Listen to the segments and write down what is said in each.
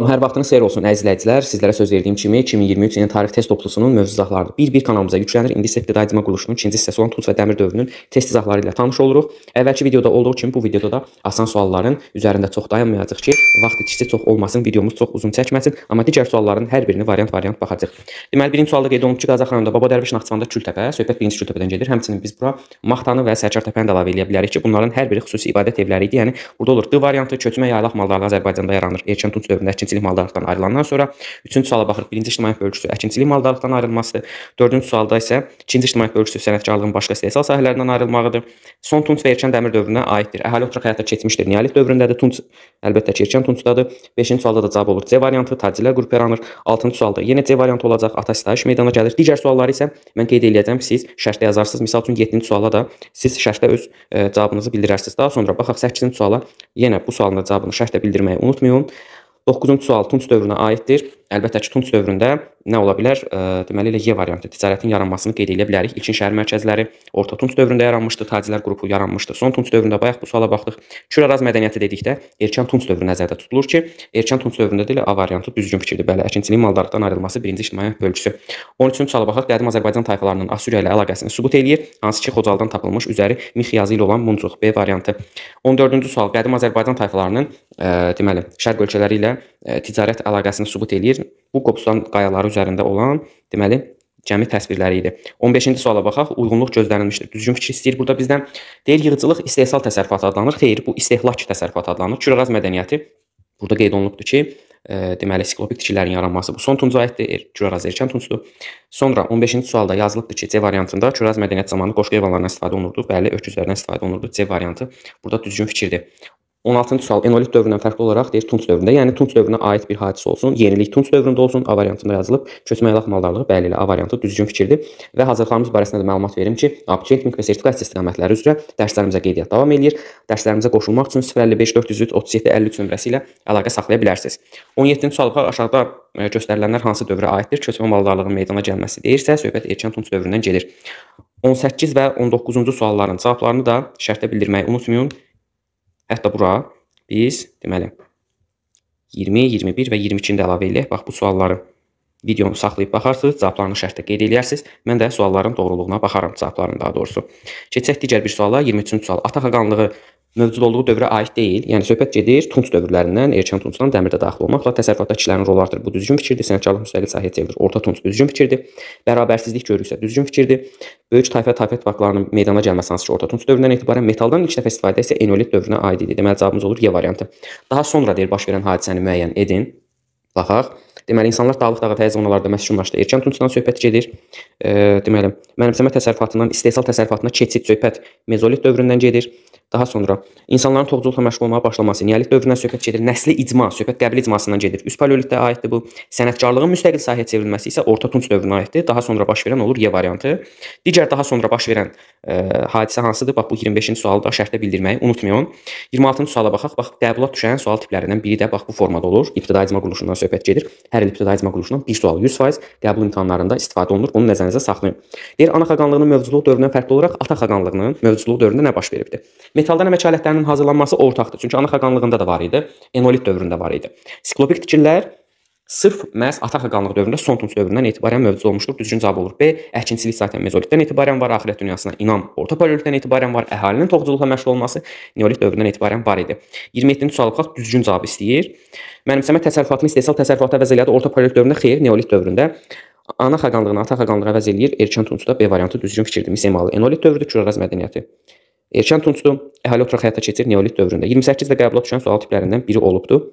Hər vaxtınız xeyir olsun əzizləyicilər. Sizlərə söz verdiyim kimi 2023-cü ilin tarix test toplusunun mövzu izahlarını bir-bir kanalımıza yüklənir. İndi isə ibtidai idman quruluşunun ikinci hissəsi olan Tunç və Dəmir dövrünün test izahları ilə tanış oluruq. Əvvəlki videoda olduğu kimi bu videoda da asan sualların üzərində çox dayanmayacağıq ki, vaxt itkisi çox olmasın, videomuz çox uzun çəkməsin, amma digər sualların hər birini variant-variant baxacağıq. Deməli, birinci sualda qeyd olunub ki, Qazax rayonunda Baba Dərviş Naxçıvanda Kültəpə, söhbət birinci Kültəpədən gedir. Həmçinin biz bura Maxtanı və Sərkər Təpəni də əlavə eləyə bilərik ki, bunların hər biri xüsusi ibadət evləri idi. Yəni burada olur D variantı, köçmə yaylaq maldarlığı Azərbaycanda yaranır. Erkən Tunç dövründə, ikincilik maldarlıqdan ayrılandan sonra, üçüncü suala baxırıq, birinci ictimai bölgüsü əkinçilik maldarlıqdan ayrılması, dördüncü sualda isə ikinci ictimai bölgüsü sənətkarlığın başqa istehsal sahələrindən ayrılmağıdır. Son Tunç və Erkən dəmir dövrünə aiddir. Əhali oturaq həyata keçmişdir. Neolit dövründədir. Tunç əlbəttə ki, Erkən Tuncdadır. 5-ci sualda da cavab olur C variantı, tacizlər qrup yaranır. 6-cı sualda yenə C variantı olacaq. Ata sitayiş meydana gəlir. Digər sualları isə mən qeyd edəcəm. Siz şərtdə yazarsınız. Məsəl üçün 7-ci suala da siz şərtdə öz e, cavabınızı bildirərsiniz. Daha sonra baxaq 8-ci suala. Yenə bu sualın da cavabını şərtdə bildirməyi unutmayın. 9-cu sual tunç dövrünə aiddir. Əlbəttə ki, tunç dövründə nə ola bilər? Deməli elə Y variantı ticarətin yaranmasını qeyd edə bilərik. İlkin şəhər mərkəzləri orta tunç dövründə yaranmışdı, tacirlər qrupu yaranmışdı. Son tunç dövründə bayaq bu suala baxdıq. Küraraz mədəniyyəti dedikdə erkən tunç dövrü nəzərdə tutulur ki, erkən tunç dövründə də elə A variantı düzgün fikirdir. Bəli, əkinçiliyin maldarlıqdan ayrılması birinci ictimai bölgüsü. 13-cü sala baxaq, qədim Azərbaycan tayfalarının Assuriya ilə əlaqəsini sübut eləyir. Hansı ki, Xocaldan tapılmış üzəri mix yazı ilə olan muncuq B variantı. 14-cü sual qədim Azərbaycan tayfalarının ə, deməli, şərq ölkələri ilə ə, ticarət əlaqəsini sübut eləyir verir. Bu Qobustan qayaları üzərində olan, deməli, cəmi təsvirləri idi. 15-ci suala baxaq. Uyğunluq gözlənilmişdir. Düzgün fikir istəyir burada bizdən. Deyir yığıcılıq istehsal təsərrüfatı adlanır. Xeyr, bu istehlak təsərrüfatı adlanır. Kürəğaz mədəniyyəti burada qeyd olunubdur ki, e, deməli siklopik tikililərin yaranması bu son tuncu aiddir. Kürəğaz e, erkən tuncdur. Sonra 15-ci sualda yazılıbdır ki, C variantında Kürəğaz mədəniyyət zamanı qoşqu heyvanlarından istifadə olunurdu. Bəli, öküzlərdən istifadə olunurdu. C variantı burada düzgün fikirdir. 16-cı sual enolit dövründən fərqli olaraq deyir tunç dövründə, yəni tunç dövrünə aid bir hadisə olsun, yenilik tunç dövründə olsun, A variantında yazılıb. Köçməli haqq maldarlığı bəli ilə A variantı düzgün fikirdir və hazırlıqlarımız barəsində də məlumat verim ki, objekting və sertifikasiya istiqamətləri üzrə dərslərimizə qeydiyyat davam eləyir. Dərslərimizə qoşulmaq üçün 055 403 37 53 nömrəsi ilə əlaqə saxlaya bilərsiniz. 17-ci sualıqa aşağıda e, göstərilənlər hansı dövrə aiddir? Köçmə maldarlığının meydana gəlməsi deyirsə, söhbət erkən tunç dövründən gedir. 18 və 19-cu sualların cavablarını da şərtdə bildirməyi unutmayın. Hətta bura biz deməli 20, 21 və 22-ni də əlavə eləyək. Bax bu sualları videonu saxlayıb baxarsınız, cavablarını şərtdə qeyd eləyərsiniz. Mən də sualların doğruluğuna baxaram, cavabların daha doğrusu. Keçək digər bir suala, 23-cü sual. Ata xaqanlığı mövcud olduğu dövrə aid deyil. Yəni söhbət gedir Tunç dövrlərindən, erkən Tuncdan dəmir də daxil olmaqla təsərrüfatda kişilərin rollarıdır. Bu düzgün fikirdir. Sənətkarlıq müstəqil sahəyə çevrilir. Orta Tunc düzgün fikirdir. Bərabərsizlik görürsə düzgün fikirdir. Böyük tayfa tayfa ittifaqlarının meydana gəlməsi hansı ki, Orta Tunc dövründən etibarən metaldan ilk dəfə istifadə isə enolit dövrünə aid idi. Deməli cavabımız olur Y variantı. Daha sonra deyir baş verən hadisəni müəyyən edin. Baxaq. Deməli insanlar dağlıq dağa təzə zonalarda məskunlaşdı. Erkən Tuncdan söhbət gedir. E, deməli, mənimsəmə təsərrüfatından istehsal təsərrüfatına keçid söhbət mezolit dövründən gedir. Daha sonra insanların toxuculuqla məşğul olmağa başlaması, neolit dövründən söhbət gedir, nəsli icma, söhbət qəbul icmasından gedir. Üst paleolitə aiddir bu. Sənətkarlığın müstəqil sahəyə çevrilməsi isə orta tunç dövrünə aiddir. Daha sonra baş verən olur Y variantı. Digər daha sonra baş verən ə, e, hadisə hansıdır? Bax bu 25-ci sualda şərtdə bildirməyi unutmayın. 26-cı suala baxaq. Bax qəbulat düşən sual tiplərindən biri də bax bu formada olur. İbtidai icma quruluşundan söhbət gedir. Hər il ibtidai icma quruluşundan bir sual 100% qəbul imtahanlarında istifadə olunur. Bunu nəzərinizə saxlayın. Deyir ana xaqanlığının mövcudluq dövründən fərqli olaraq ata xaqanlığının mövcudluq dövründə nə baş veribdi? Metaldan əmək alətlərinin hazırlanması ortaqdır. Çünki ana xaqanlığında da var idi, enolit dövründə var idi. Siklopik tikillər sırf məhz ata xaqanlıq dövründə, Sontuns dövründən etibarən mövcud olmuşdur. Düzgün cavab olur B. Əkinçilik zaten mezolitdən etibarən var, axirət dünyasına inam orta paleolitdən etibarən var, əhalinin toxuculuqla məşğul olması neolit dövründən etibarən var idi. 27-ci sual xalq düzgün cavab istəyir. Mənimsəmə təsərrüfatını istehsal təsərrüfatı əvəz elədi orta paleolit dövründə, xeyr, neolit dövründə ana xaqanlığını ata xaqanlığa əvəz eləyir. Erkən Tunçda B variantı düzgün fikirdir. Misemalı enolit dövrüdür, Küraz mədəniyyəti. Erkən tuncdur, əhali oturaq həyata keçir neolit dövründə. 28-də qəbula düşən sual tiplərindən biri olubdur.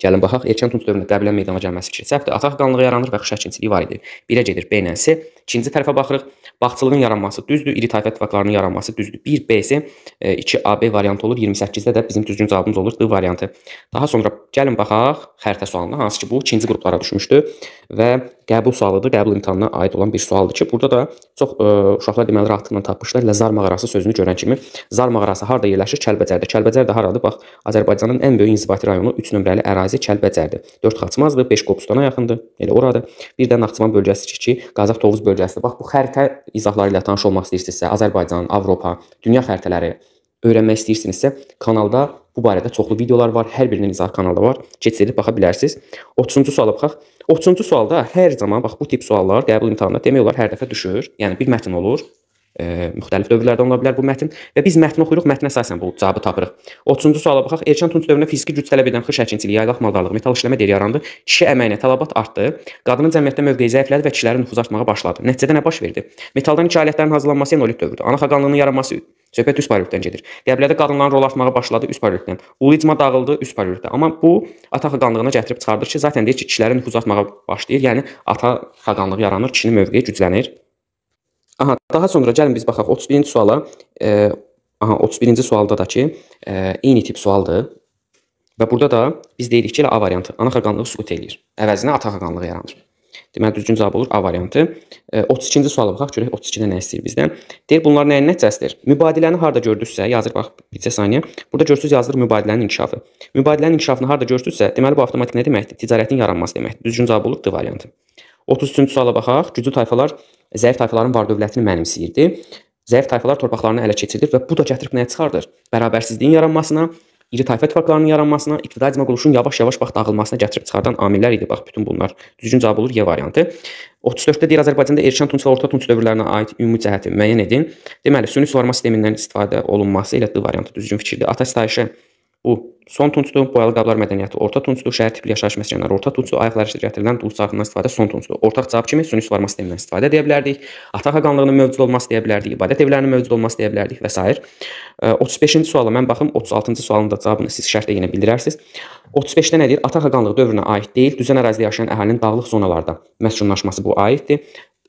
Gəlin baxaq, erkən tunc dövründə qəbilə meydana gəlməsi fikri səhvdir. Ataq qanlığı yaranır və xışa ikinciliyi var idi. Birə gedir beynənsi. İkinci tərəfə baxırıq. Bağçılığın yaranması düzdür, iri tayfa ittifaqlarının yaranması düzdür. 1B-si e, 2AB variantı olur, 28-də də bizim düzgün cavabımız olur D variantı. Daha sonra gəlin baxaq xəritə sualına, hansı ki bu ikinci qruplara düşmüşdü və qəbul sualıdır, qəbul imtahanına aid olan bir sualdır ki, burada da çox ə, e, uşaqlar deməli rahatlıqla tapmışlar. Elə zar mağarası sözünü görən kimi zar mağarası harda yerləşir? Kəlbəcərdə. Kəlbəcər də haradır? Bax, Azərbaycanın ən böyük inzibati rayonu 3 nömrəli ərazi Kəlbəcərdir. 4 Xaçmazdır, 5 Qobustana yaxındır. Elə oradır. Bir də Naxçıvan bölgəsi ki, Qazax Tovuz bölgəsidir. Bax bu xəritə izahları ilə tanış olmaq istəyirsinizsə, Azərbaycan, Avropa, dünya xəritələri öyrənmək istəyirsinizsə, kanalda bu barədə çoxlu videolar var. Hər birinin izahı kanalda var. Keçid edib baxa bilərsiniz. 30-cu suala baxaq. 30-cu sualda hər zaman bax bu tip suallar qəbul imtahanında demək olar hər dəfə düşür. Yəni bir mətn olur müxtəlif dövrlərdə ola bilər bu mətn və biz mətni oxuyuruq, mətnə əsasən bu cavabı tapırıq. 30-cu suala baxaq. Erkən tunç dövründə fiziki güc tələb edən xış əkinçiliyi, yaylaq maldarlığı, metal işləmə deri yarandı. Kişi əməyinə tələbat artdı. Qadının cəmiyyətdə mövqeyi zəiflədi və kişilərin nüfuzu artmağa başladı. Nəticədə nə baş verdi? Metaldan iki alətlərin hazırlanması enolit dövrüdür. Ana xaqanlığının yaranması Söhbət üst paraleldən gedir. Qəbilədə qadınların rol artmağa başladı üst paraleldən. Ulu icma dağıldı üst paraleldə. Amma bu ata xaqanlığına gətirib çıxardır ki, zaten deyir ki, kişilərin nüfuzu artmağa başlayır. Yəni ata xaqanlığı yaranır, kişinin mövqeyi güclənir. Aha, daha sonra gəlin biz baxaq 31-ci suala. E, aha, 31-ci sualda da ki, e, eyni tip sualdır. Və burada da biz deyirik ki, elə A variantı ana xaqanlığı süqut eləyir. Əvəzinə ata xaqanlığı yaranır. Deməli düzgün cavab olur A variantı. E, 32-ci suala baxaq görək 32-də nə istəyir bizdən. Deyir bunlar nəyin nəticəsidir? Mübadiləni harda gördünüzsə, yazır bax bircə saniyə. Burada görürsüz yazılır mübadilənin inkişafı. Mübadilənin inkişafını harda görürsüzsə, deməli bu avtomatik nə deməkdir? Ticarətin yaranması deməkdir. Düzgün cavab olur D variantı. 33-cü suala baxaq. Güclü tayfalar zəif tayfaların var-dövlətini mənimsəyirdi. Zəif tayfalar torpaqlarını ələ keçirir və bu da gətirib nəyə çıxardır? Bərabərsizliyin yaranmasına, iri tayfa ittifaqlarının yaranmasına, iqtidar məquluşun yavaş-yavaş bax dağılmasına gətirib çıxardan amillər idi. Bax bütün bunlar düzgün cavab olur Y variantı. 34-də deyir Azərbaycanda erkən tunç və orta tunç dövrlərinə aid ümumi cəhəti müəyyən edin. Deməli, süni suvarma sistemindən istifadə olunması ilə D variantı düzgün fikirdir. Ata sitayışı Bu son tuncdur, boyalı qablar mədəniyyəti orta tuncdur, şəhər tipli yaşayış məskunları orta tuncdur, ayaqlar işdə gətirilən dul sağlığından istifadə son tuncdur. Ortaq cavab kimi süni suvarma sistemindən istifadə deyə bilərdik, ata xaqanlığının mövcud olması deyə bilərdik, ibadət evlərinin mövcud olması deyə bilərdik və s. 35-ci suala mən baxım, 36-cı sualın da cavabını siz şərtdə yenə bildirərsiz. 35-də nə deyir? Ata xaqanlığı dövrünə aid deyil, düzən ərazidə yaşayan əhalinin dağlıq zonalarda məskunlaşması bu aiddir.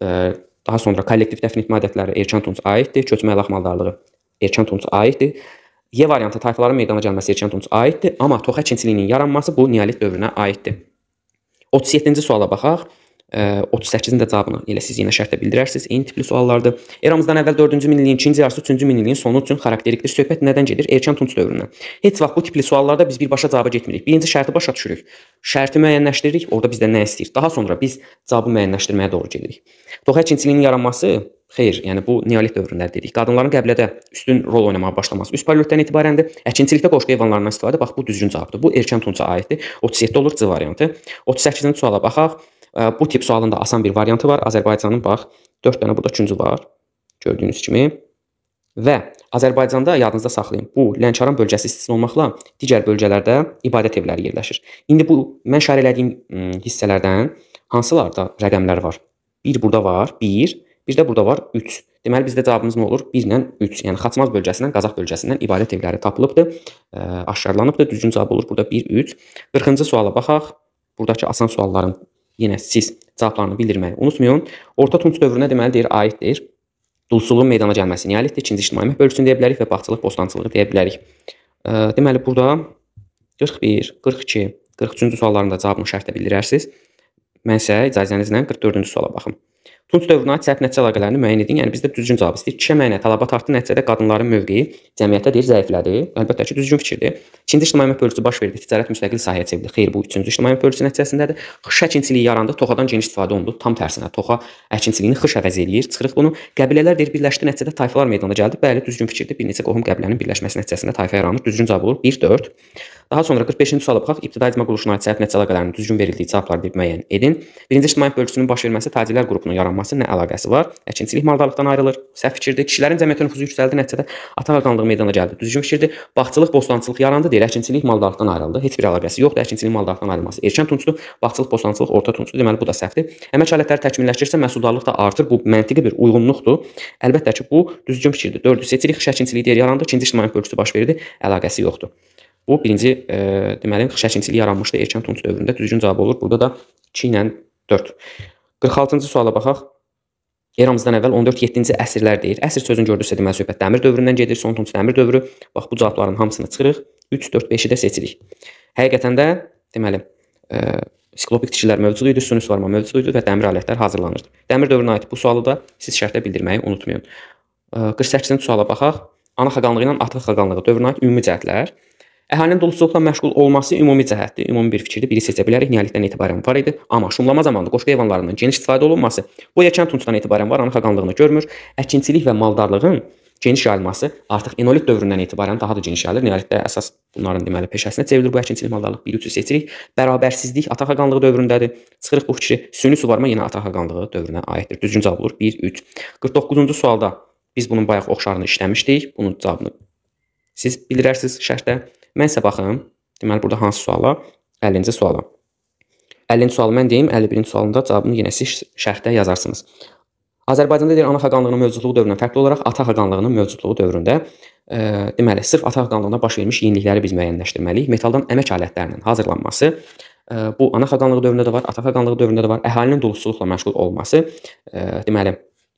Daha sonra kollektiv dəfn etmə adətləri Erkən Tunc aiddir, köçmə əxmaldarlığı Erkən Tunc aiddir. Y variantı tayfaların meydana gəlməsi erkən tunç aiddir, amma toxa əkinçiliyinin yaranması bu neolit dövrünə aiddir. 37-ci suala baxaq. 38-in də cavabını elə siz yenə şərtdə bildirərsiniz. Eyni tipli suallardır. Eramızdan əvvəl 4-cü minilliyin, 2-ci yarısı 3-cü minilliyin sonu üçün xarakterikdir. Söhbət nədən gedir? Erkən tunç dövrünə. Heç vaxt bu tipli suallarda biz birbaşa cavaba getmirik. Birinci şərti başa düşürük. Şərti müəyyənləşdiririk, orada bizdən nə istəyir. Daha sonra biz cavabı müəyyənləşdirməyə doğru gedirik. Toxa əkinçiliyinin yaranması Xeyr, yəni bu neolit dövründə dedik. Qadınların qəbilədə üstün rol oynamağa başlaması üst paleolitdən etibarəndir. Əkinçilikdə qoşqu heyvanlarından istifadə bax bu düzgün cavabdır. Bu erkən tunça aiddir. 37 olur C variantı. 38-ci suala baxaq. Bu tip sualın da asan bir variantı var. Azərbaycanın bax 4 dənə burada üçüncü var. Gördüyünüz kimi. Və Azərbaycanda yadınızda saxlayın. Bu Lənkəran bölgəsi istisna olmaqla digər bölgələrdə ibadət evləri yerləşir. İndi bu mən şərh elədiyim hissələrdən hansılarda rəqəmlər var? 1 burada var, 1 Bizdə burada var 3. Deməli bizdə cavabımız nə olur? 1 ilə 3. Yəni Xaçmaz bölgəsindən Qazax bölgəsindən ibarət evləri tapılıbdır, ə, e, aşkarlanıbdır. Düzgün cavab olur burada 1 3. 40-cı suala baxaq. Burdakı asan sualların yenə siz cavablarını bildirməyi unutmayın. Orta Tunc dövrünə deməli deyir aiddir. Dulsuzluğun meydana gəlməsi niyə aiddir? İkinci ictimai bölgüsünü deyə bilərik və bağçılıq, bostançılığı deyə bilərik. Ə, e, deməli burada 41, 42, 43-cü suallarında cavabını şərtlə bildirərsiniz. Mən isə icazənizlə 44-cü suala baxım. Tunc dövrünə səhv nəticə əlaqələrini müəyyən edin. Yəni bizdə düzgün cavab istəyir. Kişi əməyinə tələbat artdı, nəticədə qadınların mövqeyi cəmiyyətdə deyir zəiflədi. Əlbəttə ki, düzgün fikirdir. İkinci ictimai əmək bölgüsü baş verdi, ticarət müstəqil sahəyə çevrildi. Xeyr, bu üçüncü ictimai əmək bölgüsü nəticəsindədir. Xış əkinçiliyi yarandı, toxadan geniş istifadə olundu. Tam tərsinə, toxa əkinçiliyini xış əvəz eləyir. Çıxırıq bunu. Qəbilələr deyir birləşdi, nəticədə tayfalar meydana gəldi. Bəli, düzgün fikirdir. Bir neçə qohum qəbilənin birləşməsi nəticəsində tayfa yaranır. Düzgün cavab olur. 1-4. Daha sonra 45-ci suala baxaq. İbtidai icma quruluşuna aid səhv nəticə əlaqələrinin düzgün verildiyi cavabları bir müəyyən edin. Birinci ictimai bölgüsünün baş verməsi tacirlər qrupunun yaranması yaranması nə əlaqəsi var? Əkinçilik maldarlıqdan ayrılır. Səhv fikirdir. Kişilərin cəmiyyət nüfuzu yüksəldi, nəticədə ata və qanlıq meydana gəldi. Düzgün fikirdir. Bağçılıq, bostançılıq yarandı deyir. Əkinçilik maldarlıqdan ayrıldı. Heç bir əlaqəsi yoxdur əkinçilik maldarlıqdan ayrılması. Erkən tuncdur, bağçılıq, bostançılıq, orta tuncdur. Deməli bu da səhvdir. Əmək alətləri təkmilləşirsə məhsuldarlıq da artır. Bu məntiqi bir uyğunluqdur. Əlbəttə ki, bu düzgün fikirdir. 4-cü seçilik xəşinçilik deyir yarandı. İkinci ictimai bölgüsü baş verdi. Əlaqəsi yoxdur. Bu birinci, e, deməli, xəşinçilik yaranmışdı erkən tunç dövründə. Düzgün cavab olur. Burada da 2 ilə 4. 46-cı suala baxaq. Eramızdan əvvəl 14-7-ci əsrlər deyir. Əsr sözünü gördünüzsə deməli söhbət dəmir dövründən gedir, son 10-cu dəmir dövrü. Bax bu cavabların hamısını çıxırıq. 3, 4, 5-i də seçirik. Həqiqətən də deməli ə, e, siklopik tikilər mövcud idi, süni suvarma mövcud idi və dəmir alətlər hazırlanırdı. Dəmir dövrünə aid bu sualı da siz şərtdə bildirməyi unutmayın. 48-ci e, suala baxaq. Ana xaqanlığı ilə ata xaqanlığı dövrünə aid ümumi cəhətlər. Əhalinin duluzçuluqla məşğul olması ümumi cəhətdir, ümumi bir fikirdir. Biri seçə bilərik, niyalikdən etibarən var idi. Amma şumlama zamanı qoşqu heyvanlarından geniş istifadə olunması bu yekən tunçdan etibarən var, ana xaqanlığını görmür. Əkinçilik və maldarlığın geniş yayılması artıq enolit dövründən etibarən daha da geniş yayılır. Neolitdə əsas bunların deməli peşəsinə çevrilir bu əkinçilik maldarlıq. Bir üçü seçirik. Bərabərsizlik ata xaqanlığı dövründədir. Çıxırıq bu fikri. Süni suvarma yenə ata xaqanlığı dövrünə aiddir. Düzgün cavab olur 1 3. 49-cu sualda biz bunun bayaq oxşarını işləmişdik. Bunun cavabını siz bilirərsiniz şərhdə. Mən isə baxım, deməli burada hansı suala? 50-ci suala. 50-ci sualı mən deyim, 51-ci sualında cavabını yenə siz şərhdə yazarsınız. Azərbaycanda deyir ana xaqanlığının mövcudluğu dövründən fərqli olaraq ata xaqanlığının mövcudluğu dövründə e, deməli sırf ata xaqanlığına baş vermiş yenilikləri biz müəyyənləşdirməliyik. Metaldan əmək alətlərinin hazırlanması e, bu ana xaqanlığı dövründə də var, ata xaqanlığı dövründə də var. Əhalinin duluzçuluqla məşğul olması e, deməli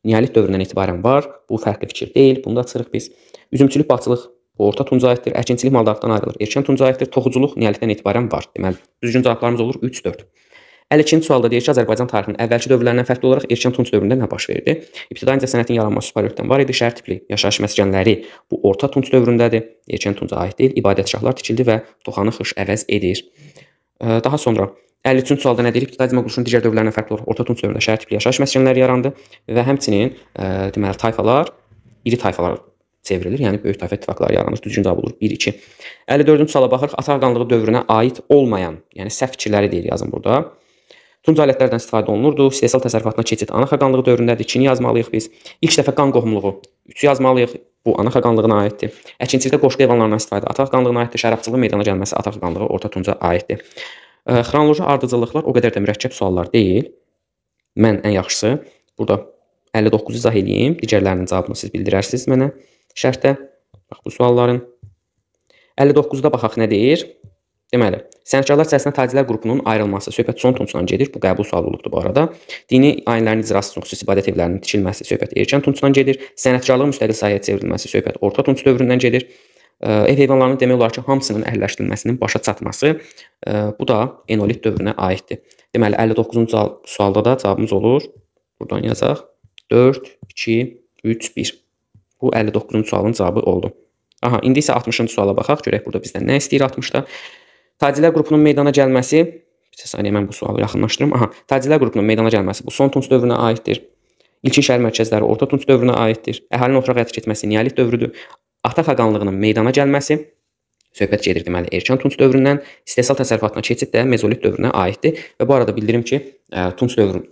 neolit dövründən etibarən var. Bu fərqli fikir deyil. Bunda açırıq biz. Üzümçülük, bağçılıq orta tuncayeqdir, əkinçilik maldarlıqdan ayrılır, erkən tuncayeqdir, toxuculuq niyalikdən etibarən var. Deməli, düzgün cavablarımız olur 3-4. 52-ci sualda deyir ki, Azərbaycan tarixinin əvvəlki dövrlərindən fərqli olaraq erkən tunç dövründə nə baş verdi? İbtidai incəsənətin yaranması süperlikdən var idi, şəhər tipli yaşayış məskənləri bu orta tunç dövründədir, erkən tunca aid deyil, ibadətgahlar tikildi və toxanı xış əvəz edir. Daha sonra 53-cü sualda nə deyir? İbtidai demografiyonun digər dövrlərindən fərqli olaraq orta tunç dövründə şəhər tipli yaşayış məskənləri yarandı və həmçinin deməli tayfalar iri tayfalar çevrilir. Yəni böyük tayfa ittifaqları yaranır. Düzgün cavab olur. 1 2. 54-cü suala baxırıq. Atarqanlığı dövrünə aid olmayan, yəni səhv fikirləri deyir yazın burada. Tunc alətlərdən istifadə olunurdu. Siyasal təsərrüfatına keçid anaxaqanlığı dövründədir. 2-ni yazmalıyıq biz. İlk dəfə qan qohumluğu 3 yazmalıyıq. Bu anaxaqanlığına aiddir. Əkinçilikdə qoşqu heyvanlarından istifadə ataxaqanlığına aiddir. Şərabçılığın meydana gəlməsi ataxaqanlığı orta tunca aiddir. Xronoloji ardıcıllıqlar o qədər də mürəkkəb suallar deyil. Mən ən yaxşısı burada 59-u izah edeyim. Digərlərinin cavabını siz bildirərsiniz mənə şərtdə. Bax bu sualların 59-da baxaq nə deyir? Deməli, sənətkarlar səhəsinə tacizlər qrupunun ayrılması söhbət son tonsundan gedir. Bu qəbul sualı olubdu bu arada. Dini ayinlərin icrası üçün xüsusi ibadət evlərinin tikilməsi söhbət erkən tonsundan gedir. Sənətkarlıq müstəqil sahəyə çevrilməsi söhbət orta tons dövründən gedir. Ev heyvanlarının demək olar ki, hamısının əhəlləşdirilməsinin başa çatması bu da enolit dövrünə aiddir. Deməli 59-cu sualda da cavabımız olur. Buradan yazaq. 4 2 3 1 Bu 59-cu sualın cavabı oldu. Aha, indi isə 60-cı suala baxaq. Görək burada bizdən nə istəyir 60-da. Tacilər qrupunun meydana gəlməsi, bir saniyə mən bu sualı yaxınlaşdırım. Aha, tacilər qrupunun meydana gəlməsi bu son tunç dövrünə aiddir. İlkin şəhər mərkəzləri orta tunç dövrünə aiddir. Əhalinin oturaq həyata keçməsi neolit dövrüdür. Ata xaqanlığının meydana gəlməsi söhbət gedir deməli erkən tunç dövründən istehsal təsərrüfatına keçid də mezolit dövrünə aiddir və bu arada bildirim ki, tunç dövrü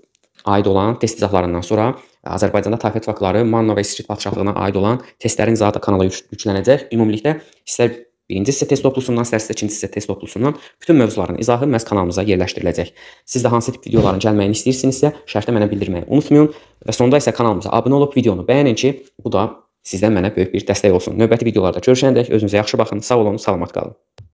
aid olan test izahlarından sonra Azərbaycanda Tafet faktları Manna və İskit padşahlığına aid olan testlərin izahı da kanala yük yüklənəcək. Ümumilikdə istər birinci hissə test toplusundan, istərsə ikinci hissə test toplusundan bütün mövzuların izahı məhz kanalımıza yerləşdiriləcək. Siz də hansı tip videoların gəlməyini istəyirsinizsə, şərtə mənə bildirməyi unutmayın və sonda isə kanalımıza abunə olub videonu bəyənin ki, bu da sizdən mənə böyük bir dəstək olsun. Növbəti videolarda görüşəndə özünüzə yaxşı baxın, sağ olun, salamat qalın.